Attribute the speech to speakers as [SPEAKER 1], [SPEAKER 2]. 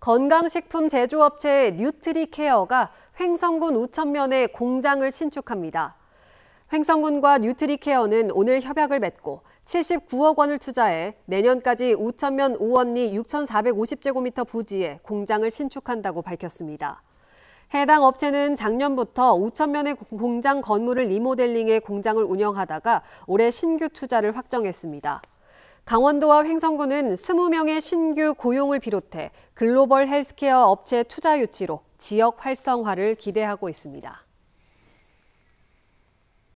[SPEAKER 1] 건강식품 제조업체 뉴트리케어가 횡성군 우천면에 공장을 신축합니다. 횡성군과 뉴트리케어는 오늘 협약을 맺고 79억 원을 투자해 내년까지 우천면 5원리 6,450제곱미터 부지에 공장을 신축한다고 밝혔습니다. 해당 업체는 작년부터 우천면의 공장 건물을 리모델링해 공장을 운영하다가 올해 신규 투자를 확정했습니다. 강원도와 횡성군은 20명의 신규 고용을 비롯해 글로벌 헬스케어 업체 투자 유치로 지역 활성화를 기대하고 있습니다.